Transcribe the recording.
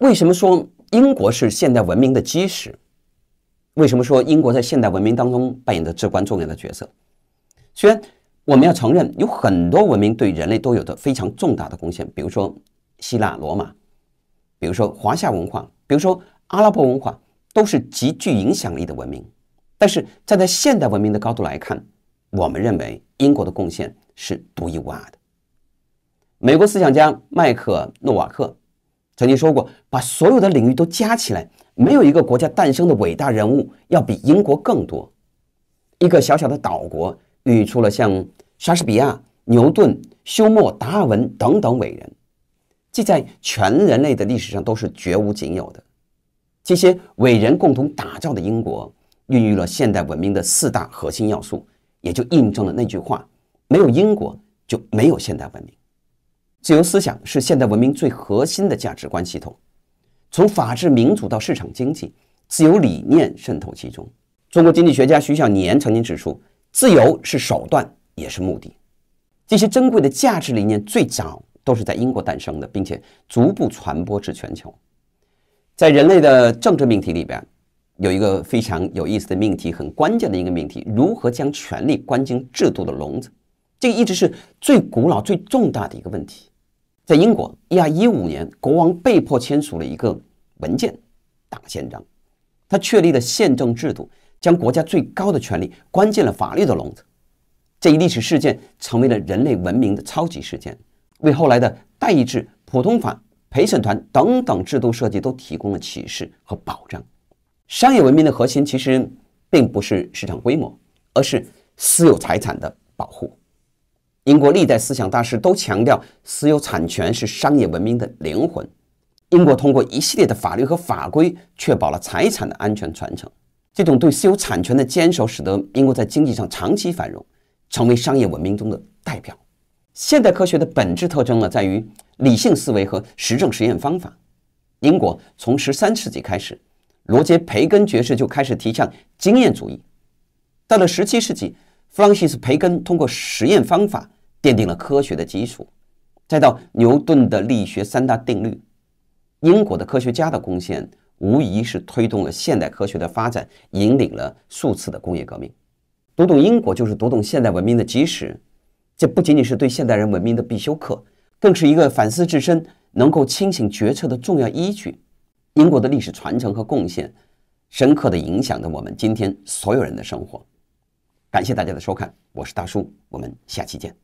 为什么说英国是现代文明的基石？为什么说英国在现代文明当中扮演着至关重要的角色？虽然我们要承认有很多文明对人类都有着非常重大的贡献，比如说希腊、罗马，比如说华夏文化，比如说阿拉伯文化，都是极具影响力的文明。但是站在现代文明的高度来看，我们认为英国的贡献是独一无二的。美国思想家麦克诺瓦克。曾经说过，把所有的领域都加起来，没有一个国家诞生的伟大人物要比英国更多。一个小小的岛国孕育出了像莎士比亚、牛顿、休谟、达尔文等等伟人，这在全人类的历史上都是绝无仅有的。这些伟人共同打造的英国，孕育了现代文明的四大核心要素，也就印证了那句话：没有英国就没有现代文明。自由思想是现代文明最核心的价值观系统，从法治民主到市场经济，自由理念渗透其中。中国经济学家徐小年曾经指出，自由是手段也是目的。这些珍贵的价值理念最早都是在英国诞生的，并且逐步传播至全球。在人类的政治命题里边，有一个非常有意思的命题，很关键的一个命题：如何将权力关进制度的笼子？这个一直是最古老、最重大的一个问题。在英国，1215年，国王被迫签署了一个文件，大宪章。他确立了宪政制度，将国家最高的权力关进了法律的笼子。这一历史事件成为了人类文明的超级事件，为后来的代议制、普通法、陪审团等等制度设计都提供了启示和保障。商业文明的核心其实并不是市场规模，而是私有财产的保护。英国历代思想大师都强调，私有产权是商业文明的灵魂。英国通过一系列的法律和法规，确保了财产的安全传承。这种对私有产权的坚守，使得英国在经济上长期繁荣，成为商业文明中的代表。现代科学的本质特征呢，在于理性思维和实证实验方法。英国从十三世纪开始，罗杰·培根爵士就开始提倡经验主义。到了十七世纪，弗朗西斯·培根通过实验方法。奠定了科学的基础，再到牛顿的力学三大定律，英国的科学家的贡献无疑是推动了现代科学的发展，引领了数次的工业革命。读懂英国就是读懂现代文明的基石，这不仅仅是对现代人文明的必修课，更是一个反思自身、能够清醒决策的重要依据。英国的历史传承和贡献，深刻的影响着我们今天所有人的生活。感谢大家的收看，我是大叔，我们下期见。